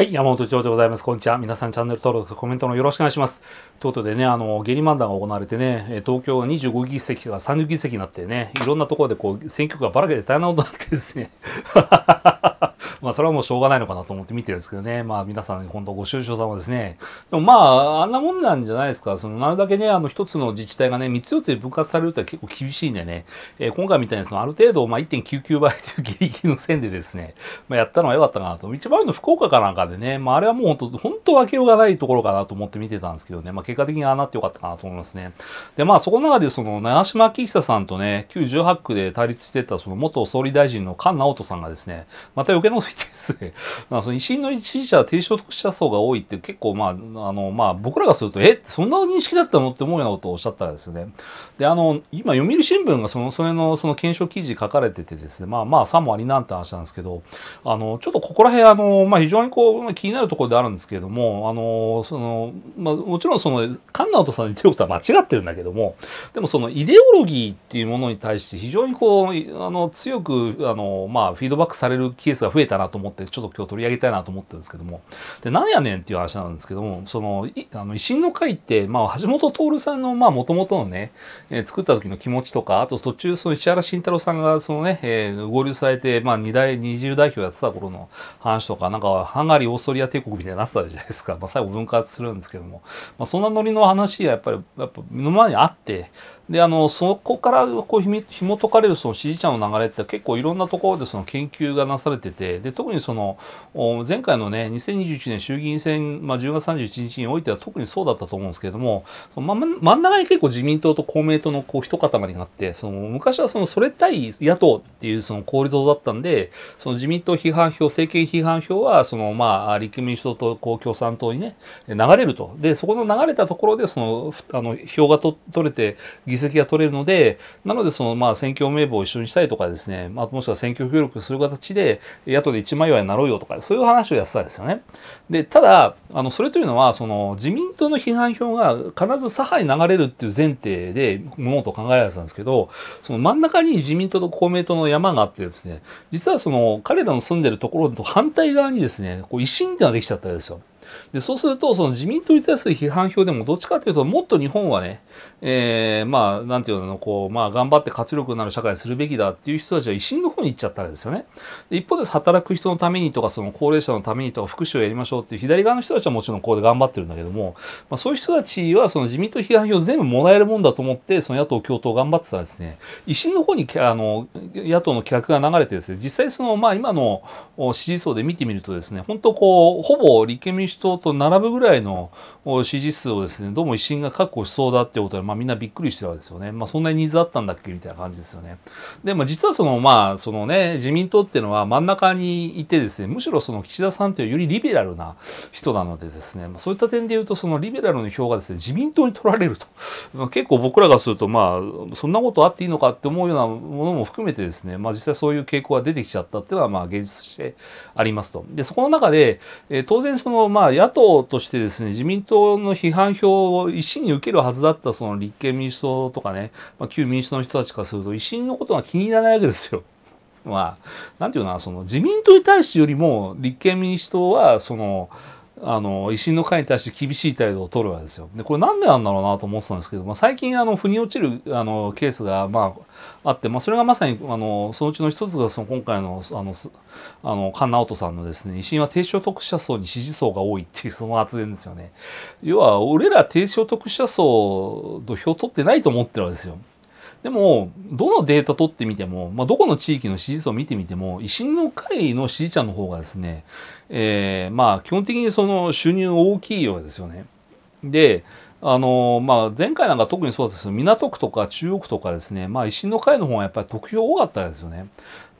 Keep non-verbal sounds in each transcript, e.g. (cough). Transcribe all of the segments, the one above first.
はい、山本町でございます。こんにちは。皆さんチャンネル登録とコメントのよろしくお願いします。ということでね、あの、ゲリマンダが行われてね、東京が25議席が30議席になってね、いろんなところでこう、選挙区がばらけて大変なことになってですね。(laughs) まあ、それはもうしょうがないのかなと思って見てるんですけどね。まあ、皆さん、本当ご愁傷様ですね。でもまあ、あんなもんなんじゃないですか。その、なるだけね、あの、一つの自治体がね、三つ四つで分割されると結構厳しいんでね、えー、今回みたいにその、ある程度、まあ、1.99倍というギリギリの線でですね、まあ、やったのは良かったかなと。一番の福岡かなんかでね、まあ、あれはもう本当、本当分けようがないところかなと思って見てたんですけどね、まあ、結果的にああなってよかったかなと思いますね。で、まあ、そこの中で、その、長島昭久さんとね、旧18区で対立してた、その、元総理大臣の菅直人さんがですね、また余計なこと言ってですね、(laughs) まその、維新の支持者、低所得者層が多いって、結構、まあ、あの、まあ、僕らがすると、え、そんな認識だったのって思うようなことをおっしゃったんですよね。で、あの、今、読売新聞が、その、それの、その、検証記事書かれててですね、まあ、まあ、さもありなんて話なんですけど、あの、ちょっとここら辺、あの、まあ、非常にこう、まあ気になるところであるんですけれどもあのその、まあ、もちろんその菅直人さんの言ってることは間違ってるんだけどもでもそのイデオロギーっていうものに対して非常にこうあの強くあの、まあ、フィードバックされるケースが増えたなと思ってちょっと今日取り上げたいなと思ってるんですけどもでなんやねんっていう話なんですけどもそのあの維新の会って、まあ、橋本徹さんのもともとのね、えー、作った時の気持ちとかあと途中その石原慎太郎さんがそのね、えー、合流されて、まあ、二大、二重代表やってた頃の話とかなんかハンガりオーストリア帝国みたいになってたじゃないですか、まあ、最後分割するんですけども、まあ、そんなノリの話がやっぱりやっぱ目の前にあってであのそこからこうひみ解かれるその支持者の流れって結構いろんなところでその研究がなされててで特にその前回のね2021年衆議院選、まあ、10月31日においては特にそうだったと思うんですけれども真ん中に結構自民党と公明党のこう一塊があってその昔はそのそれ対野党っていうその構造だったんでその自民党批判票政権批判票はその、まあ、立憲民主党とこう共産党にね流れるとでそこの流れたところでそのあの票がと取れて議席が取れるので、なのでそのまあ選挙名簿を一緒にしたりとかですね、まあ、もしくは選挙協力する形で、野党で一枚岩になろうよとか、そういう話をやってたんですよね。で、ただ、あのそれというのは、その自民党の批判票が必ず左派に流れるっていう前提で物事と考えられてたんですけど、その真ん中に自民党と公明党の山があってですね、実はその彼らの住んでるところと反対側にですね、こう維新っていうのができちゃったわけですよ。でそうするとその自民党に対する批判票でもどっちかというともっと日本はね、えー、まあなんていうのこうまあ頑張って活力のある社会にするべきだっていう人たちは維新の方に行っちゃったんですよね。で一方で働く人のためにとかその高齢者のためにとか福祉をやりましょうっていう左側の人たちはもちろんここで頑張ってるんだけども、まあ、そういう人たちはその自民党批判票全部もらえるもんだと思ってその野党共闘頑張ってたらですね維新の方にあの野党の企画が流れてですね実際そのまあ今の支持層で見てみるとですね本当こうほぼ立憲民主党と並ぶぐらいの支持数をですねどうも維新が確保しそうだってことで、まあ、みんなびっくりしてるわけですよね、まあ、そんなにニーズあったんだっけみたいな感じですよね。で、まあ、実はその、まあそのね、自民党っていうのは真ん中にいてですねむしろその岸田さんというよりリベラルな人なのでですね、まあ、そういった点でいうとそのリベラルの票がですね自民党に取られると、まあ、結構僕らがするとまあそんなことあっていいのかって思うようなものも含めてですね、まあ、実際そういう傾向が出てきちゃったっていうのはまあ現実としてありますと。でそこの中で、えー、当然そのまあ野党としてですね、自民党の批判票を維新に受けるはずだったその立憲民主党とかね、まあ、旧民主党の人たちからすると、維新のことが気に入らないわけですよ。(laughs) まあ、なんていうのは、その自民党に対してよりも、立憲民主党は、その、あの維新の会に対して厳しい態度を取るわけですよ。でこれなんでなんだろうなと思ってたんですけど、まあ、最近あの腑に落ちるあのケースが、まあ、あって、まあ、それがまさにあのそのうちの一つがその今回のあのあの菅直人さんのですね維新は低所得者層に支持層が多いっていうその発言ですよね。要は俺ら低所得者層土票取ってないと思ってるわけですよ。でも、どのデータ取ってみても、まあ、どこの地域の支持層を見てみても、維新の会の支持者の方がですね、えー、まあ、基本的にその収入大きいようですよね。で、あのまあ、前回なんか特にそうですけど港区とか中央区とかですね、まあ、維新の会の方はやっぱり得票多かったですよね。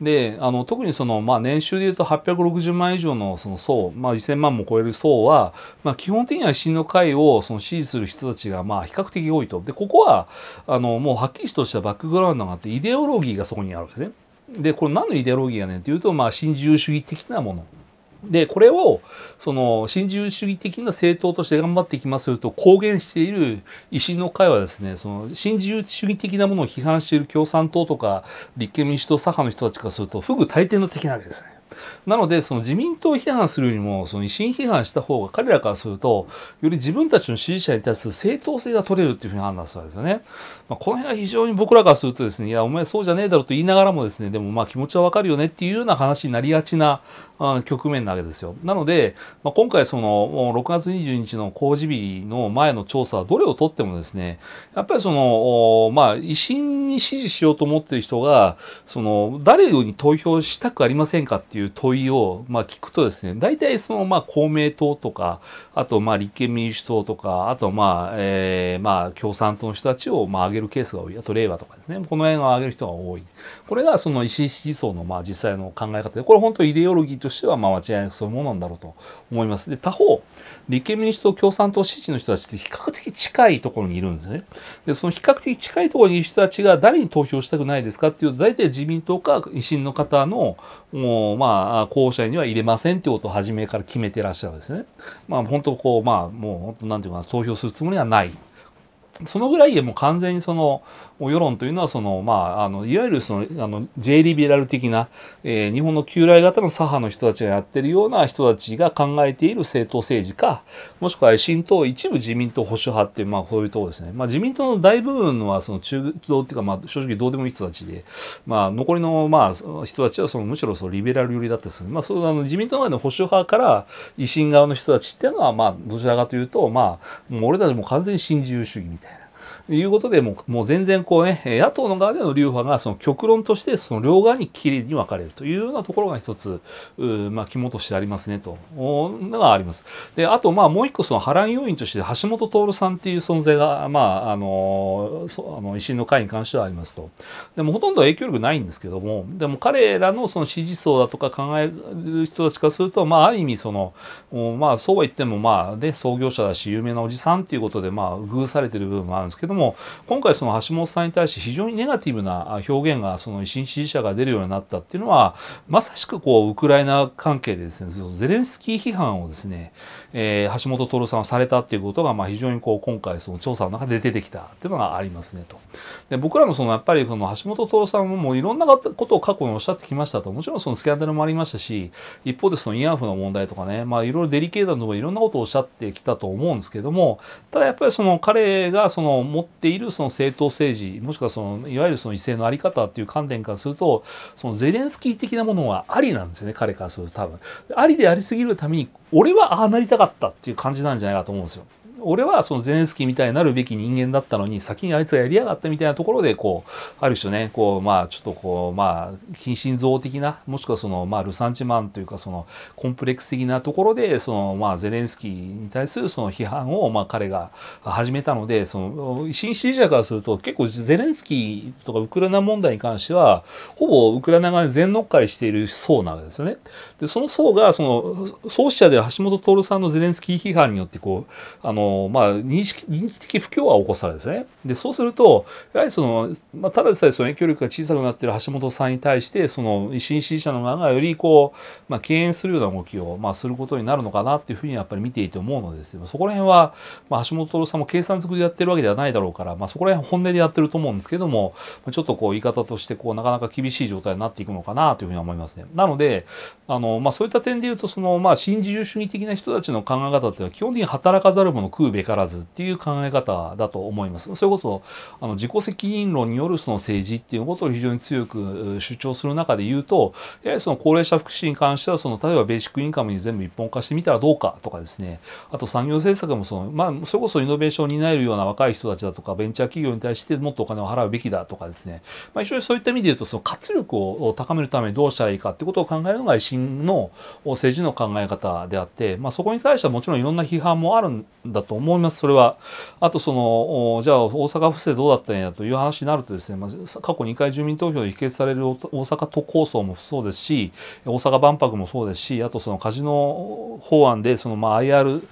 であの特にその、まあ、年収でいうと860万以上のその層、まあ、1000万も超える層は、まあ、基本的には維新の会をその支持する人たちがまあ比較的多いとでここはあのもうはっきりとしたバックグラウンドがあってイデオロギーがそこにあるわけですね。でこれ何のイデオロギーやねんっていうと、まあ、新自由主義的なもの。でこれをその新自由主義的な政党として頑張っていきますと公言している維新の会はですねその新自由主義的なものを批判している共産党とか立憲民主党左派の人たちからするとフグ大抵の敵なわけですね。なのでその自民党を批判するよりもその維新批判した方が彼らからするとより自分たちの支持者に対する正当性が取れるっていうふうに判断するわけですよね。まあ、この辺は非常に僕らからするとですねいやお前そうじゃねえだろと言いながらもですねでもまあ気持ちはわかるよねっていうような話になりがちな局面なわけですよ。なので、まあ、今回その6月22日の公示日の前の調査はどれをとってもですねやっぱりそのまあ維新に支持しようと思っている人がその誰に投票したくありませんかっていういう問いを、まあ、聞くとですね大体そのまあ公明党とかあとまあ立憲民主党とかあとまあ、えまあ共産党の人たちをまあ上げるケースが多いあと令和とかですねこの辺を上げる人が多いこれがその石井思想のまあ実際の考え方でこれ本当イデオロギーとしてはまあ間違いなくそういうものなんだろうと思いますで他方立憲民主党共産党支持の人たちって比較的近いところにいるんですねでその比較的近いところにいる人たちが誰に投票したくないですかっていうと大体自民党か維新の方のまあまあ、後者には入れませんってことを初めから決めてらっしゃるんですね。まあ、本当こう、まあ、もう本当なんていうかな、投票するつもりはない。そのぐらいでも完全にその、世論というのはその、まあ、あのいわゆるそのあの J リベラル的な、えー、日本の旧来型の左派の人たちがやってるような人たちが考えている政党政治かもしくは新党一部自民党保守派っていう、まあ、こういうとこですね、まあ、自民党の大部分はその中道っていうか、まあ、正直どうでもいい人たちで、まあ、残りの、まあ、人たちはそのむしろそのリベラル寄りだったですね、まあ、そうあの自民党内の保守派から維新側の人たちっていうのは、まあ、どちらかというと、まあ、もう俺たちも完全に新自由主義みたいな。いうことでもうもう全然こうね野党の側での流派がその極論としてその両側にきれいに分かれるというようなところが一つ、まあ、肝としてありますねとのがあります。であとまあもう一個その波乱要因として橋本徹さんっていう存在が、まあ、あのそあの維新の会に関してはありますと。でもほとんど影響力ないんですけどもでも彼らのその支持層だとか考える人たちからすると、まあ、ある意味その、まあ、そうは言ってもまあ、ね、創業者だし有名なおじさんっていうことで、まあ、遇されてる部分もあるんですけども今回その橋本さんに対して非常にネガティブな表現がその維新支持者が出るようになったっていうのはまさしくこうウクライナ関係でですねゼレンスキー批判をですね、えー、橋本徹さんはされたっていうことがまあ非常にこう今回その調査の中で出てきたっていうのがありますねと。で僕らもそのやっぱりその橋本徹さんもいろんなことを過去におっしゃってきましたともちろんそのスキャンダルもありましたし一方でその慰安婦の問題とかねまあいろいろデリケートなところいろんなことをおっしゃってきたと思うんですけどもただやっぱりその彼がその持っているその政党政治もしくはそのいわゆるその異性の在り方っていう観点からするとそのゼレンスキー的なものはありなんですよね彼からすると多分。ありでありすぎるために俺はああなりたかったっていう感じなんじゃないかと思うんですよ。俺はそのゼレンスキーみたいになるべき人間だったのに先にあいつがやりやがったみたいなところでこうある種ねこうまあちょっとこうまあ近親像的なもしくはそのまあルサンチマンというかそのコンプレックス的なところでそのまあゼレンスキーに対するその批判をまあ彼が始めたのでその新支持者からすると結構ゼレンスキーとかウクライナ問題に関してはほぼウクライナ側に全乗っかりしている層なんですよね。でその層がその創始者で橋本徹さんのゼレンスキー批判によってこうあのまあ、認識、認知的不協和を起こすわけですね。で、そうすると、やはりその、まあ、ただでさえその影響力が小さくなっている橋本さんに対して、その、維新支持者の側がよりこう、まあ、敬遠するような動きを、まあ、することになるのかなっていうふうにやっぱり見ていて思うのですそこら辺は、まあ、橋本さんも計算づくでやってるわけではないだろうから、まあ、そこら辺本音でやってると思うんですけども、ちょっとこう、言い方として、こう、なかなか厳しい状態になっていくのかなというふうに思いますね。なので、あの、まあ、そういった点で言うと、その、まあ、新自由主義的な人たちの考え方っていうのは、基本的に働かざる者食食うべからずっていう考え方だと思います。それこそあの自己責任論によるその政治っていうことを非常に強く主張する中で言うと、やはりその高齢者福祉に関してはその例えばベーシックインカムに全部一本化してみたらどうかとかですね、あと産業政策もそのまあそれこそイノベーションを担えるような若い人たちだとかベンチャー企業に対してもっとお金を払うべきだとかですね、まあ、非常にそういった意味で言うとその活力を高めるためにどうしたらいいかってことを考えるのが維新の政治の考え方であって、まあ、そこに対してはもちろんいろんな批判もあるんだとと思いますそれは。あとそのじゃあ大阪府政どうだったんやという話になるとですね、まあ、過去2回住民投票で否決される大阪都構想もそうですし大阪万博もそうですしあとそのカジノ法案でそのまあ IR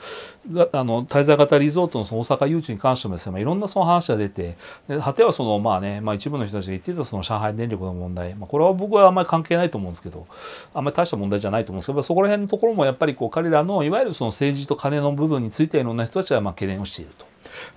あの滞在型リゾートのその大阪誘致に関してもですね、まあ、いろんなその話が出て果てはそのまあね、まあ、一部の人たちが言っていたその上海電力の問題、まあ、これは僕はあんまり関係ないと思うんですけどあんまり大した問題じゃないと思うんですけどそこら辺のところもやっぱりこう彼らのいわゆるその政治と金の部分についていろんな人たちはまあ懸念をしていると。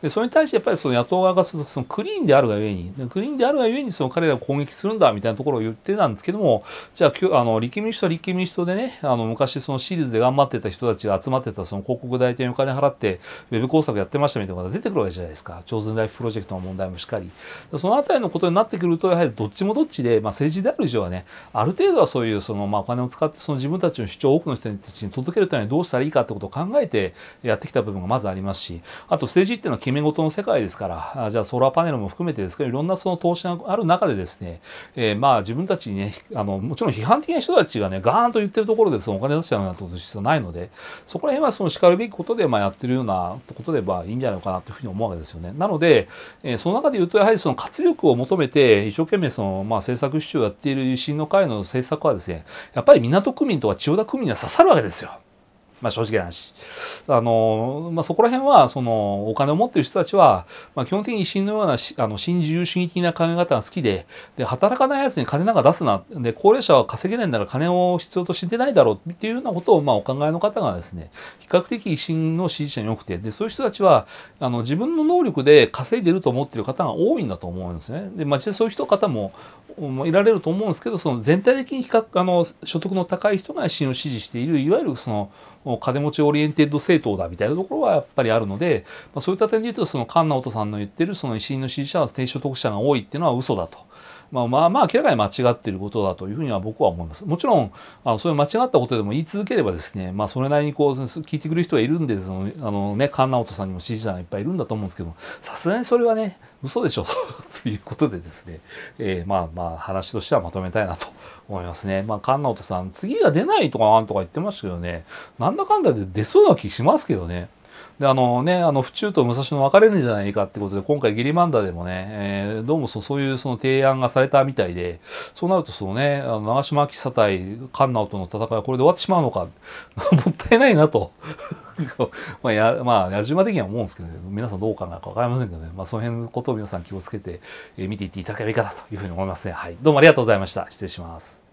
でそれに対してやっぱりその野党側がそのクリーンであるがゆえにクリーンであるがゆえにその彼らを攻撃するんだみたいなところを言ってたんですけどもじゃああの立憲民主党は立憲民主党でねあの昔そのシリーズで頑張ってた人たちが集まってたその広告代理店にお金払ってウェブ工作やってましたみたいなこが出てくるわけじゃないですか「超ョズンライフプロジェクト」の問題もしっかりその辺りのことになってくるとやはりどっちもどっちで、まあ、政治である以上はねある程度はそういうその、まあ、お金を使ってその自分たちの主張を多くの人たちに届けるためにどうしたらいいかってことを考えてやってきた部分がまずありますしあと政治っていうのはめ事の世界ですからじゃあソーラーパネルも含めてですけどいろんなその投資がある中でですね、えー、まあ自分たちにねあのもちろん批判的な人たちがねガーンと言ってるところでそのお金出しちゃうようなこと必要ないのでそこら辺はそのしかるべきことでまあやってるようなことでまあいいんじゃないのかなというふうに思うわけですよね。なので、えー、その中で言うとやはりその活力を求めて一生懸命そのまあ政策主張をやっている維新の会の政策はですねやっぱり港区民とか千代田区民には刺さるわけですよ。まあ、正直な話あの、まあ、そこら辺はそのお金を持ってる人たちは、まあ、基本的に新のようなあの新自由主義的な考え方が好きでで働かないやつに金なんか出すなで高齢者は稼げないんだから金を必要としてないだろうっていうようなことを、まあ、お考えの方がですね比較的維新の支持者に多くてでそういう人たちはあの自分の能力で稼いでると思ってる方が多いんだと思うんですね。で街でそういう人方もいられると思うんですけどその全体的に比較あの所得の高い人が維新を支持しているいわゆるその金持ちオリエンテッド政党だみたいなところはやっぱりあるので、まあ、そういった点で言うとその菅直人さんの言ってるその維新の支持者は低所得者が多いっていうのは嘘だと。まあまあまあ明らかに間違っていることだというふうには僕は思います。もちろんあのそういう間違ったことでも言い続ければですね、まあ、それなりにこう聞いてくる人がいるんでそのあの、ね、菅直人さんにも支持者がいっぱいいるんだと思うんですけどさすがにそれはね嘘でしょ (laughs) ということでですね、えー、まあまあ話としてはまとめたいなと思いますね。まあ、菅直人さん次が出ないとかなんとか言ってましたけどねなんだかんだで出そうな気しますけどね。であのねあの府中と武蔵野分かれるんじゃないかってことで今回ギリマンダでもね、えー、どうもそういうその提案がされたみたいでそうなるとそのねあの長島明久対菅直との戦いはこれで終わってしまうのか (laughs) もったいないなと (laughs) まあや、まあ、矢島的には思うんですけど、ね、皆さんどう考えるか分かりませんけどね、まあ、その辺のことを皆さん気をつけて、えー、見ていっていただければいいかなというふうに思いますね。はい、どうもありがとうございました。失礼します。